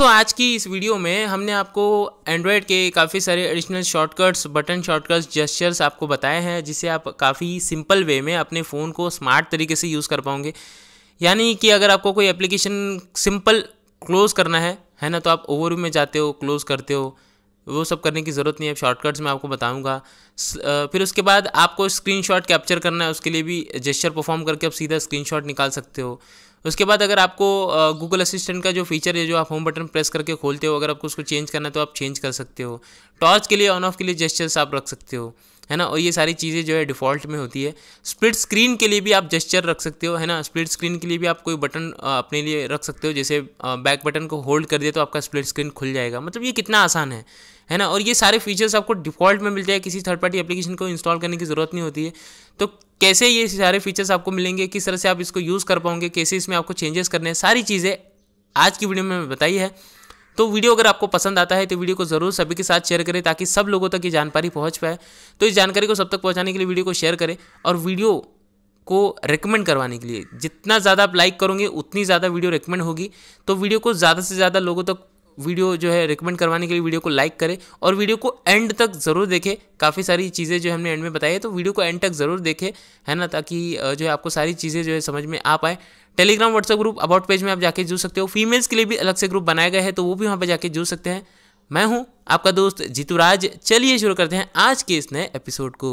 तो आज की इस वीडियो में हमने आपको एंड्रॉयड के काफ़ी सारे additional shortcuts button shortcuts gestures आपको बताए हैं जिसे आप काफ़ी सिंपल वे में अपने फ़ोन को स्मार्ट तरीके से यूज़ कर पाओगे यानी कि अगर आपको कोई एप्लीकेशन सिंपल क्लोज़ करना है है ना तो आप ओवर में जाते हो क्लोज़ करते हो वो सब करने की ज़रूरत नहीं है शॉर्टकट्स में आपको बताऊंगा फिर उसके बाद आपको स्क्रीनशॉट कैप्चर करना है उसके लिए भी जेस्चर परफॉर्म करके आप सीधा स्क्रीनशॉट निकाल सकते हो उसके बाद अगर आपको गूगल असिस्टेंट का जो फीचर है जो आप होम बटन प्रेस करके खोलते हो अगर आपको उसको चेंज करना है तो आप चेंज कर सकते हो टॉर्च के लिए ऑन ऑफ के लिए जेस्चर्स आप रख सकते हो है ना और ये सारी चीज़ें जो है डिफ़ॉल्ट में होती है स्प्लिट स्क्रीन के लिए भी आप जेस्चर रख सकते हो है ना स्प्लिट स्क्रीन के लिए भी आप कोई बटन अपने लिए रख सकते हो जैसे बैक बटन को होल्ड कर दिया तो आपका स्प्लिट स्क्रीन खुल जाएगा मतलब ये कितना आसान है है ना और ये सारे फीचर्स आपको डिफ़ॉल्ट में मिल जाए किसी थर्ड पार्टी एप्लीकेशन को इंस्टॉल करने की ज़रूरत नहीं होती है तो कैसे ये सारे फीचर्स आपको मिलेंगे किस तरह से आप इसको यूज़ कर पाओगे कैसे इसमें आपको चेंजेस करने हैं सारी चीज़ें आज की वीडियो में बताई है तो वीडियो अगर आपको पसंद आता है तो वीडियो को जरूर सभी के साथ शेयर करें ताकि सब लोगों तक ये जानकारी पहुँच पाए तो इस जानकारी को सब तक पहुँचाने के लिए वीडियो को शेयर करें और वीडियो को रिकमेंड करवाने के लिए जितना ज़्यादा आप लाइक करोगे उतनी ज़्यादा वीडियो रिकमेंड होगी तो वीडियो को ज़्यादा से ज़्यादा लोगों तक वीडियो जो है रिकमेंड करवाने के लिए वीडियो को लाइक करें और वीडियो को एंड तक ज़रूर देखें काफ़ी सारी चीज़ें जो हमने एंड में बताई है तो वीडियो को एंड तक ज़रूर देखें है ना ताकि जो है आपको सारी चीज़ें जो है समझ में आ पाए Telegram WhatsApp group about page में आप जाके जुड़ सकते हो फीमेल्स के लिए भी अलग से ग्रुप बनाया गया है तो वो भी वहाँ पर जाके जुड़ सकते हैं मैं हूँ आपका दोस्त राज चलिए शुरू करते हैं आज के इस नए एपिसोड को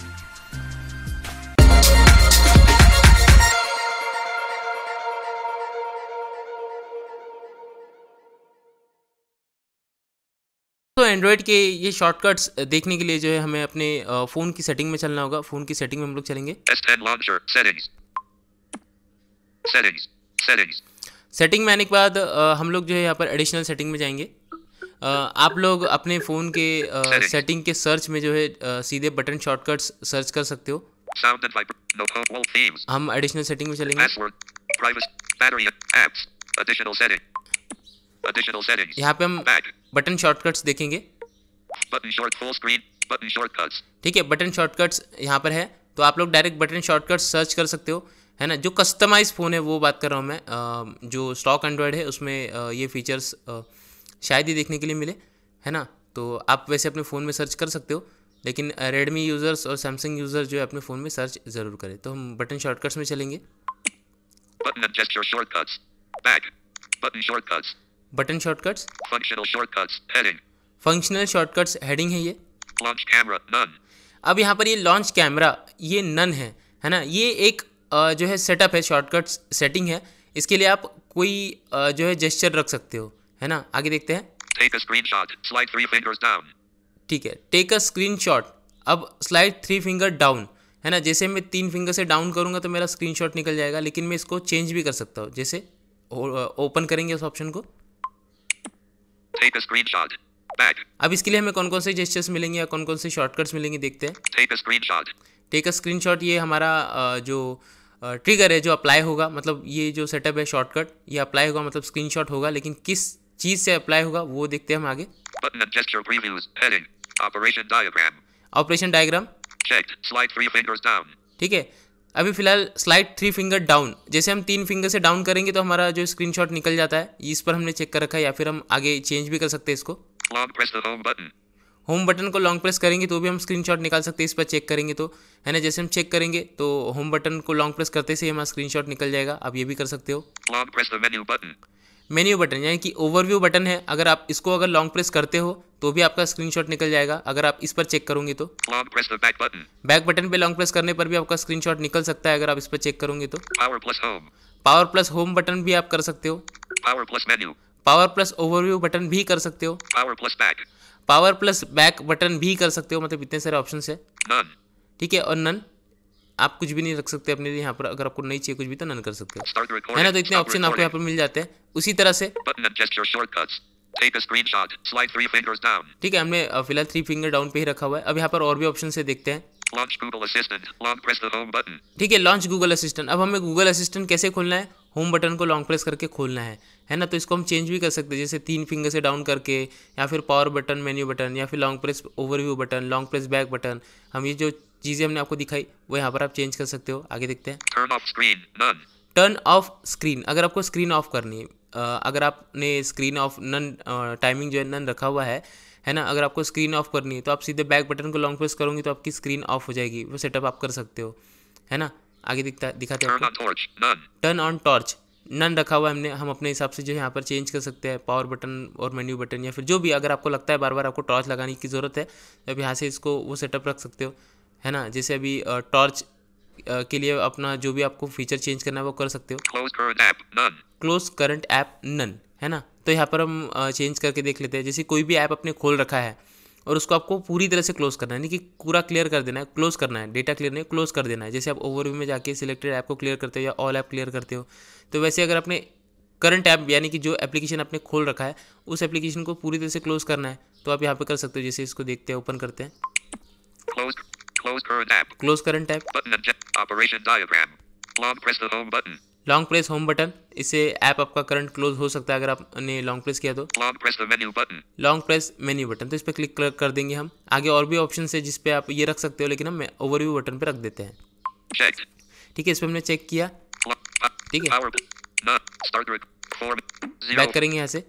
एंड्रॉयड के ये शॉर्टकट्स देखने के लिए जो है हमें अपने फ़ोन की सेटिंग में चलना होगा फ़ोन की सेटिंग में हम लोग चलेंगे सेटिंग में आने के बाद हम लोग जो है यहाँ पर एडिशनल सेटिंग में जाएंगे आप लोग अपने फ़ोन के सेटिंग के सर्च में जो है सीधे बटन शॉर्टकट्स सर्च कर सकते हो हम एडिशनल सेटिंग में चलेंगे यहाँ पे हम बटन शॉर्टकट्स देखेंगे ठीक है बटन शॉर्टकट्स यहाँ पर है तो आप लोग डायरेक्ट बटन शॉर्टकट्स सर्च कर सकते हो है ना जो कस्टमाइज फ़ोन है वो बात कर रहा हूँ मैं जो स्टॉक एंड्रॉयड है उसमें ये फीचर्स शायद ही देखने के लिए मिले है ना तो आप वैसे अपने फ़ोन में सर्च कर सकते हो लेकिन रेडमी यूज़र्स और सैमसंग यूजर्स जो है अपने फ़ोन में सर्च ज़रूर करें तो हम बटन शॉर्टकट्स में चलेंगे button button shortcuts functional shortcuts heading functional shortcuts heading है ये लॉन्च कैमरा नन अब यहाँ पर ये लॉन्च कैमरा ये नन है है ना ये एक जो है सेटअप है शॉर्टकट्स सेटिंग है इसके लिए आप कोई जो है जेस्चर रख सकते हो है ना आगे देखते हैं take a screenshot slide three fingers down ठीक है टेक अ स्क्रीनशॉट अब स्लाइड थ्री फिंगर डाउन है ना जैसे मैं तीन फिंगर से डाउन करूंगा तो मेरा स्क्रीनशॉट निकल जाएगा लेकिन मैं इसको चेंज भी कर सकता हूँ जैसे ओपन करेंगे उस ऑप्शन को take a screenshot. Back. अब इसके लिए हमें कौन कौन से जेस्टर्स मिलेंगे या कौन कौन से शॉर्टकट्स मिलेंगे देखते हैं take a screenshot take a screenshot ये हमारा जो ट्रिगर है जो अप्लाई होगा मतलब ये जो सेटअप है शॉर्टकट ये अप्लाई होगा मतलब स्क्रीनशॉट होगा लेकिन किस चीज से अप्लाई होगा वो देखते हैं हम आगे ऑपरेशन डायग्राम ठीक है अभी फिलहाल स्लाइड थ्री फिंगर डाउन जैसे हम तीन फिंगर से डाउन करेंगे तो हमारा जो स्क्रीनशॉट निकल जाता है इस पर हमने चेक कर रखा है या फिर हम आगे चेंज भी कर सकते हैं इसको होम बटन को लॉन्ग प्रेस करेंगे तो भी हम स्क्रीनशॉट निकाल सकते हैं इस पर चेक करेंगे तो है ना जैसे हम चेक करेंगे तो होम बटन को लॉन्ग प्रेस करते से हमारा स्क्रीनशॉट निकल जाएगा आप ये भी कर सकते हो मेन्यू बटन यानी कि ओवरव्यू बटन है अगर आप इसको अगर लॉन्ग प्रेस करते हो तो भी आपका स्क्रीनशॉट निकल जाएगा अगर आप इस पर चेक करोगे तो बैक बटन पे लॉन्ग प्रेस करने पर भी आपका स्क्रीनशॉट निकल सकता है अगर आप इस पर चेक करोगे तो पावर प्लस होम बटन भी आप कर सकते हो power plus menu power plus overview button भी कर सकते हो power plus back power plus back button भी कर सकते हो मतलब इतने सारे ऑप्शन है ठीक है और नन आप कुछ भी नहीं रख सकते अपने लिए यहाँ पर अगर आपको नहीं चाहिए कुछ भी तो नन कर सकते हो है ना तो इतने ऑप्शन आपको यहाँ पर मिल जाते हैं उसी तरह से ठीक है हमने फिलहाल थ्री फिंगर डाउन पे ही रखा हुआ है अब यहाँ पर और भी ऑप्शन से देखते हैं ठीक है लॉन्च गूगल असिस्टेंट अब हमें गूगल असिस्टेंट कैसे खोलना है होम बटन को लॉन्ग प्रेस करके खोलना है है ना तो इसको हम चेंज भी कर सकते हैं जैसे तीन फिंगर से डाउन करके या फिर पावर बटन मेन्यू बटन या फिर long press overview button long press back button हम ये जो चीज़ें हमने आपको दिखाई वो यहाँ पर आप चेंज कर सकते हो आगे देखते हैं turn off screen turn off screen अगर आपको स्क्रीन ऑफ करनी है अगर आपने स्क्रीन ऑफ नन टाइमिंग जो है नन रखा हुआ है है ना अगर आपको स्क्रीन ऑफ करनी है तो आप सीधे बैक बटन को लॉन्ग प्रेस करोगे तो आपकी स्क्रीन ऑफ हो जाएगी वो सेटअप आप कर सकते हो है ना आगे दिखता दिखाते हैं टर्न ऑन टॉर्च नन रखा हुआ हमने हम अपने हिसाब से जो है यहाँ पर चेंज कर सकते हैं पावर बटन और मेन्यू बटन या फिर जो भी अगर आपको लगता है बार बार आपको टॉर्च लगाने की ज़रूरत है तो आप यहाँ से इसको वो सेटअप रख सकते हो है ना जैसे अभी टॉर्च के लिए अपना जो भी आपको फीचर चेंज करना है वो कर सकते हो क्लोज करंट ऐप नन है ना तो यहाँ पर हम चेंज करके देख लेते हैं जैसे कोई भी ऐप आपने खोल रखा है और उसको आपको पूरी तरह से क्लोज करना है यानी कि पूरा क्लियर कर देना है क्लोज करना है डेटा क्लियर नहीं क्लोज कर देना है जैसे आप ओवरव्यू में जाके सिलेक्टेड ऐप को क्लियर करते हो या ऑल ऐप क्लियर करते हो तो वैसे अगर आपने करंट ऐप यानी कि जो एप्लीकेशन आपने खोल रखा है उस एप्लीकेशन को पूरी तरह से क्लोज करना है तो आप यहाँ पर कर सकते हो जैसे इसको देखते हैं ओपन करते हैं Close current app. Close current app. Button object, operation diagram. Long press the home button. Long press home button इससे ऐप आपका करंट क्लोज हो सकता है अगर आपने लॉन्ग प्रेस किया तो लॉन्ग प्रेस मेन्यू बटन तो इस पर क्लिक कर देंगे हम आगे और भी ऑप्शन है जिसपे आप ये रख सकते हो लेकिन हम ओवरव्यू बटन पे रख देते हैं ठीक है इस पर हमने चेक किया ठीक है बैक करेंगे यहाँ से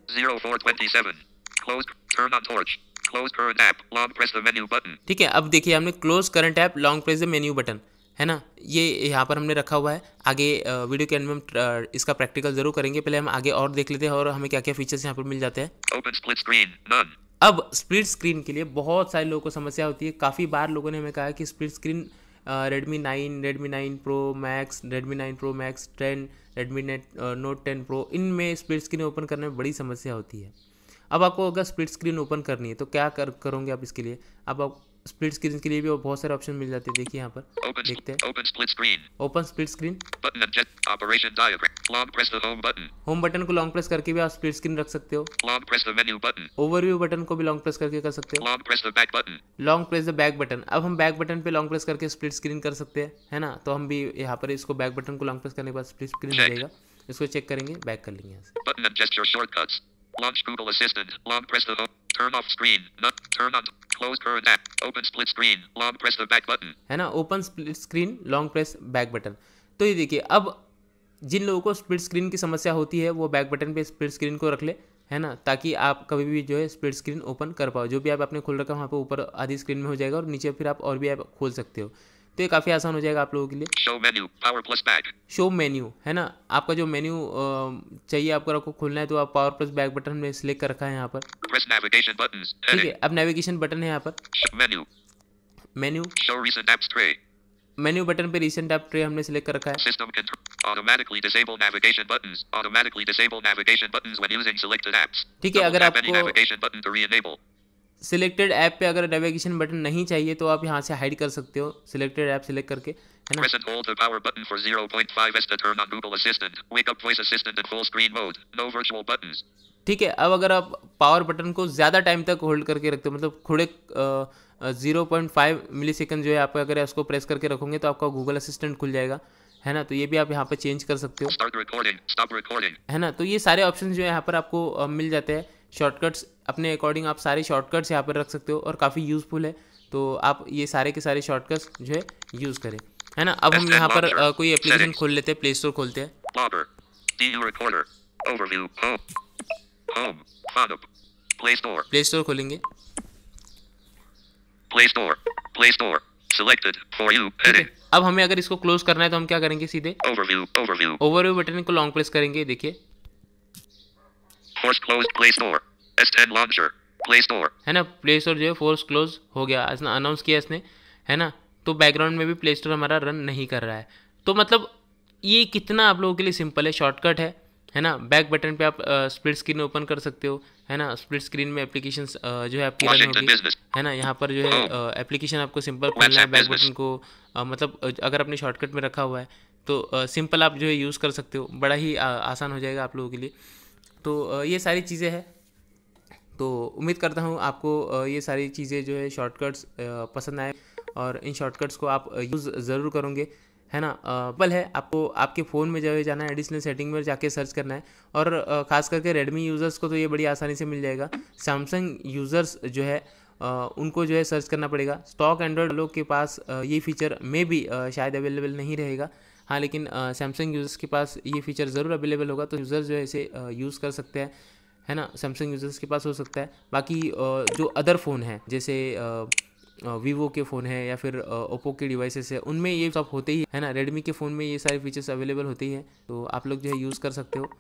ठीक है अब देखिए हमने close current app long press the menu button है ना ये यहाँ पर हमने रखा हुआ है आगे वीडियो के एंड में हम इसका प्रैक्टिकल जरूर करेंगे पहले हम आगे और देख लेते हैं और हमें क्या क्या फीचर्स यहाँ पर मिल जाते हैं ओपन स्प्लिट स्क्रीन अब स्प्लिट स्क्रीन के लिए बहुत सारे लोगों को समस्या होती है काफ़ी बार लोगों ने हमें कहा कि split screen Redmi nine Redmi nine pro max Redmi nine pro max ten Redmi net note ten pro इनमें स्प्लिट स्क्रीन ओपन करने में बड़ी समस्या होती है अब आपको अगर स्प्लिट स्क्रीन ओपन करनी है तो क्या कर करोगे आप इसके लिए अब आप स्प्लिट स्क्रीन के लिए भी बहुत सारे ऑप्शन मिल जाते हैं देखिए यहाँ पर open, देखते हैं open split screen home button को लॉन्ग प्रेस करके भी आप स्प्लिट स्क्रीन रख सकते हो ओवरव्यू बटन को भी लॉन्ग प्रेस करके कर सकते हो long press the back button अब हम बैक बटन पे लॉन्ग प्रेस करके स्प्लिट स्क्रीन कर सकते हैं है ना तो हम भी यहाँ पर इसको बैक बटन को लॉन्ग प्रेस करने के बाद स्प्लिट स्क्रीन मिलेगा इसको चेक करेंगे बैक कर लेंगे यहाँ से Launch Google Assistant. Long press the home. Turn off screen. Not turn on. Close current app. Open split screen. Long press the back button. है ना open split screen long press back button तो ये देखिए अब जिन लोगों को split screen की समस्या होती है वो बैक बटन पे स्प्लिट स्क्रीन को रख ले है ना ताकि आप कभी भी जो है स्प्लिट स्क्रीन ओपन कर पाओ जो भी आप आपने खोल रखा है वहाँ पर ऊपर आधी स्क्रीन में हो जाएगा और नीचे फिर आप और भी ऐप खोल सकते हो तो ये काफ़ी आसान हो जाएगा आप लोगों के लिए show menu power plus back show menu है ना आपका जो मेन्यू चाहिए आपको आपको खोलना है तो आप पावर प्लस बैक बटन में सिलेक्ट कर रखा है यहाँ पर ठीक है अब नेविगेशन बटन है यहाँ पर menu menu show recent apps tray menu button पे रीसेंट ऐप ट्रे हमने सिलेक्ट कर रखा है system control automatically disable navigation buttons automatically disable navigation buttons when using selected apps ठीक है अगर आपको navigation button to reenable selected app पे अगर नेविगेशन बटन नहीं चाहिए तो आप यहाँ से हाइड कर सकते हो सिलेक्टेड ऐप सिलेक्ट करके ठीक है अब अगर आप पावर बटन को ज़्यादा टाइम तक होल्ड करके रखते हो मतलब थोड़े zero point five millisecond जो है आप अगर उसको प्रेस करके रखोगे तो आपका गूगल असिस्टेंट खुल जाएगा है ना तो ये भी आप यहाँ पर चेंज कर सकते हो है ना तो ये सारे ऑप्शन जो है यहाँ पर आपको मिल जाते हैं शॉर्टकट्स अपने अकॉर्डिंग आप सारे शॉर्टकट्स यहाँ पर रख सकते हो और काफ़ी यूज़फुल है तो आप ये सारे के सारे शॉर्टकट्स जो है यूज़ करें है ना अब हम यहाँ पर आ, कोई एप्लीकेशन खोल लेते हैं प्ले स्टोर खोलते हैं प्ले स्टोर खोलेंगे Play Store. Play Store. Selected for you. Edit. अब हमें अगर इसको क्लोज करना है तो हम क्या करेंगे सीधे ओवरव्यू ओवरव्यू ओवरव्यू बटन को लॉन्ग प्रेस करेंगे देखिए force close play store S10 launcher play store है ना प्ले स्टोर जो है फोर्स क्लोज हो गया इसने अनाउंस किया इसने है ना तो बैकग्राउंड में भी प्ले स्टोर हमारा रन नहीं कर रहा है तो मतलब ये कितना आप लोगों के लिए सिंपल है शॉर्टकट है है ना बैक बटन पे आप स्प्लिट स्क्रीन ओपन कर सकते हो है ना स्प्लिट स्क्रीन में एप्लीकेशन जो है आपकी रन होगी है ना यहाँ पर जो है एप्लीकेशन oh. आपको सिंपल खोलना है बैक बटन को आ, मतलब अगर आपने शॉर्टकट में रखा हुआ है तो सिंपल आप जो है यूज़ कर सकते हो बड़ा ही आ, आसान हो जाएगा आप लोगों के लिए तो ये सारी चीज़ें हैं तो उम्मीद करता हूँ आपको ये सारी चीज़ें जो है शॉर्टकट्स पसंद आए और इन शॉर्टकट्स को आप यूज़ ज़रूर करोगे है ना पल है आपको आपके फ़ोन में जो है जाना है एडिशनल सेटिंग में जाके सर्च करना है और ख़ास करके रेडमी यूज़र्स को तो ये बड़ी आसानी से मिल जाएगा सैमसंग यूज़र्स जो है उनको जो है सर्च करना पड़ेगा स्टॉक एंड्रॉयड लोग के पास ये फीचर में भी शायद अवेलेबल नहीं रहेगा हाँ लेकिन सैमसंग यूज़र्स के पास ये फीचर ज़रूर अवेलेबल होगा तो यूज़र्स जो है इसे यूज़ कर सकते हैं है ना सैमसंग यूज़र्स के पास हो सकता है बाकी जो अदर फ़ोन है जैसे वीवो के फ़ोन है या फिर ओप्पो के डिवाइसेस है उनमें ये सब होते ही है ना रेडमी के फ़ोन में ये सारे फीचर्स अवेलेबल होते ही हैं तो आप लोग जो है यूज़ कर सकते हो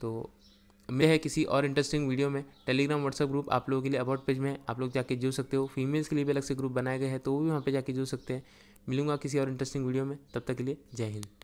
तो मेरे है किसी और इंटरेस्टिंग वीडियो में टेलीग्राम व्हाट्सअप ग्रुप आप लोगों के लिए अबाउट पेज में आप लोग जाके जुड़ सकते हो फीमेल्स के लिए भी अलग से ग्रुप बनाए गए हैं तो वो भी वहाँ पे जाके जुड़ सकते हैं मिलूंगा किसी और इंटरेस्टिंग वीडियो में तब तक के लिए जय हिंद